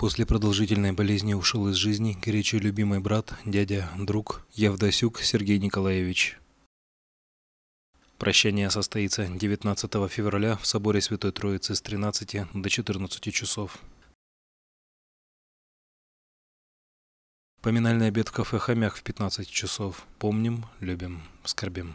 После продолжительной болезни ушел из жизни горячо любимый брат, дядя, друг Явдасюк Сергей Николаевич. Прощание состоится 19 февраля в соборе Святой Троицы с 13 до 14 часов. Поминальный обед в кафе «Хомяк» в 15 часов. Помним, любим, скорбим.